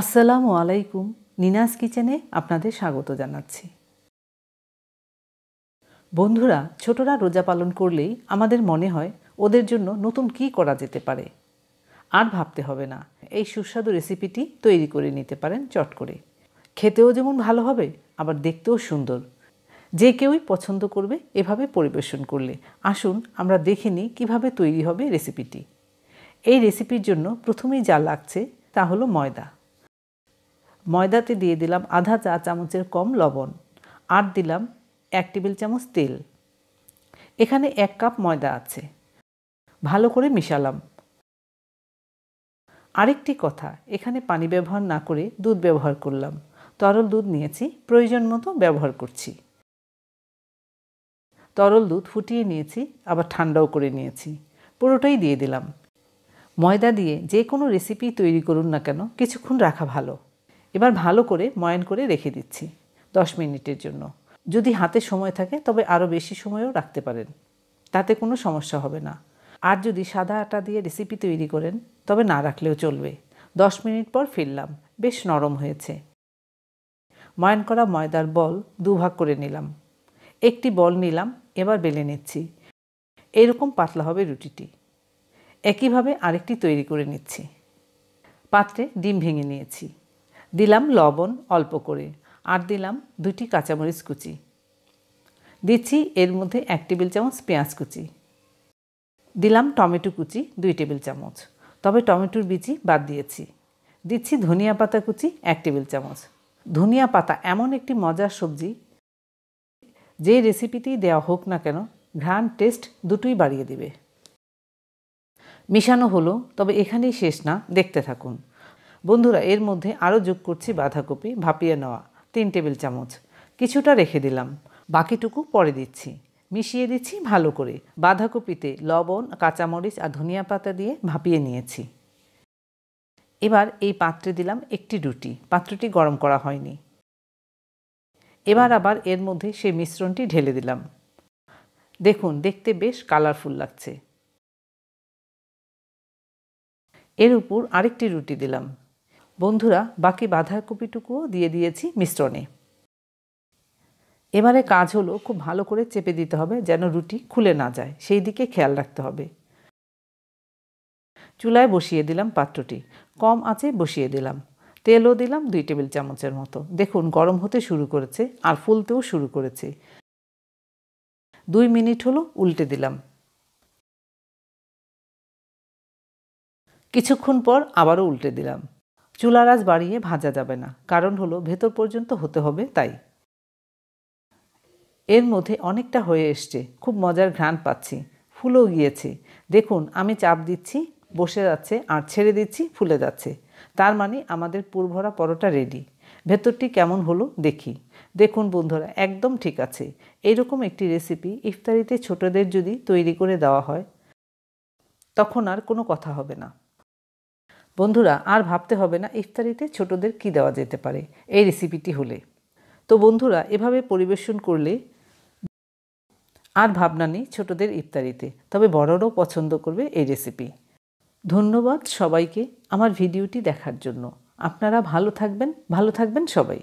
আসসালামু আলাইকুম নিনাস কিচেনে আপনাদের স্বাগত জানাচ্ছি বন্ধুরা ছোটরা রোজা পালন করলেই আমাদের মনে হয় ওদের জন্য নতুন কি করা যেতে পারে আর ভাবতে হবে না এই সুস্বাদু রেসিপিটি তৈরি করে নিতে পারেন চট করে খেতেও যেমন ভালো হবে আবার দেখতেও সুন্দর যে কেউই পছন্দ করবে এভাবে পরিবেশন করলে আসুন আমরা দেখে নিই কীভাবে তৈরি হবে রেসিপিটি এই রেসিপির জন্য প্রথমেই যা লাগছে তা হলো ময়দা ময়দাতে দিয়ে দিলাম আধা চা চামচের কম লবণ আর দিলাম এক টেবিল চামচ তেল এখানে এক কাপ ময়দা আছে ভালো করে মিশালাম আরেকটি কথা এখানে পানি ব্যবহার না করে দুধ ব্যবহার করলাম তরল দুধ নিয়েছি প্রয়োজন মতো ব্যবহার করছি তরল দুধ ফুটিয়ে নিয়েছি আবার ঠান্ডাও করে নিয়েছি পুরোটাই দিয়ে দিলাম ময়দা দিয়ে যে কোনো রেসিপি তৈরি করুন না কেন কিছুক্ষণ রাখা ভালো এবার ভালো করে ময়ান করে রেখে দিচ্ছি দশ মিনিটের জন্য যদি হাতে সময় থাকে তবে আরও বেশি সময়ও রাখতে পারেন তাতে কোনো সমস্যা হবে না আর যদি সাদা আটা দিয়ে রেসিপি তৈরি করেন তবে না রাখলেও চলবে দশ মিনিট পর ফিরলাম বেশ নরম হয়েছে ময়ান করা ময়দার বল দুভাগ করে নিলাম একটি বল নিলাম এবার বেলে নিচ্ছি এরকম পাতলা হবে রুটিটি একইভাবে আরেকটি তৈরি করে নিচ্ছি পাত্রে ডিম ভেঙে নিয়েছি দিলাম লবণ অল্প করে আর দিলাম দুটি কাঁচামরিচ কুচি দিচ্ছি এর মধ্যে এক টেবিল চামচ পেঁয়াজ কুচি দিলাম টমেটো কুচি দুই টেবিল চামচ তবে টমেটোর বিচি বাদ দিয়েছি দিচ্ছি ধনিয়া পাতা কুচি এক টেবিল চামচ ধনিয়া পাতা এমন একটি মজার সবজি যে রেসিপিতেই দেওয়া হোক না কেন ঘ্রাণ টেস্ট দুটোই বাড়িয়ে দেবে মিশানো হলো তবে এখানেই শেষ না দেখতে থাকুন বন্ধুরা এর মধ্যে আরও যোগ করছি বাঁধাকপি ভাপিয়ে নেওয়া তিন টেবিল চামচ কিছুটা রেখে দিলাম বাকিটুকু পরে দিচ্ছি মিশিয়ে দিচ্ছি ভালো করে বাঁধাকপিতে লবণ কাঁচামরিচ আর ধনিয়া পাতা দিয়ে ভাপিয়ে নিয়েছি এবার এই পাত্রে দিলাম একটি রুটি পাত্রটি গরম করা হয়নি এবার আবার এর মধ্যে সেই মিশ্রণটি ঢেলে দিলাম দেখুন দেখতে বেশ কালারফুল লাগছে এর উপর আরেকটি রুটি দিলাম বন্ধুরা বাকি বাঁধাকপিটুকুও দিয়ে দিয়েছি মিশ্রণে এবারে কাজ হলো খুব ভালো করে চেপে দিতে হবে যেন রুটি খুলে না যায় সেই দিকে খেয়াল রাখতে হবে চুলায় বসিয়ে দিলাম পাত্রটি কম আঁচে বসিয়ে দিলাম তেলও দিলাম দুই টেবিল চামচের মতো দেখুন গরম হতে শুরু করেছে আর ফুলতেও শুরু করেছে দুই মিনিট হলো উল্টে দিলাম কিছুক্ষণ পর আবারও উল্টে দিলাম চুলার আজ বাড়িয়ে ভাজা যাবে না কারণ হলো ভেতর পর্যন্ত হতে হবে তাই এর মধ্যে অনেকটা হয়ে এসছে খুব মজার ঘ্রাণ পাচ্ছি ফুলেও গিয়েছে দেখুন আমি চাপ দিচ্ছি বসে যাচ্ছে আর ছেড়ে দিচ্ছি ফুলে যাচ্ছে তার মানে আমাদের পুরভরা পরোটা রেডি ভেতরটি কেমন হলো দেখি দেখুন বন্ধুরা একদম ঠিক আছে এরকম একটি রেসিপি ইফতারিতে ছোটদের যদি তৈরি করে দেওয়া হয় তখন আর কোনো কথা হবে না বন্ধুরা আর ভাবতে হবে না ইফতারিতে ছোটদের কি দেওয়া যেতে পারে এই রেসিপিটি হলে তো বন্ধুরা এভাবে পরিবেশন করলে আর ভাবনা নেই ছোটদের ইফতারিতে তবে বড়রাও পছন্দ করবে এই রেসিপি ধন্যবাদ সবাইকে আমার ভিডিওটি দেখার জন্য আপনারা ভালো থাকবেন ভালো থাকবেন সবাই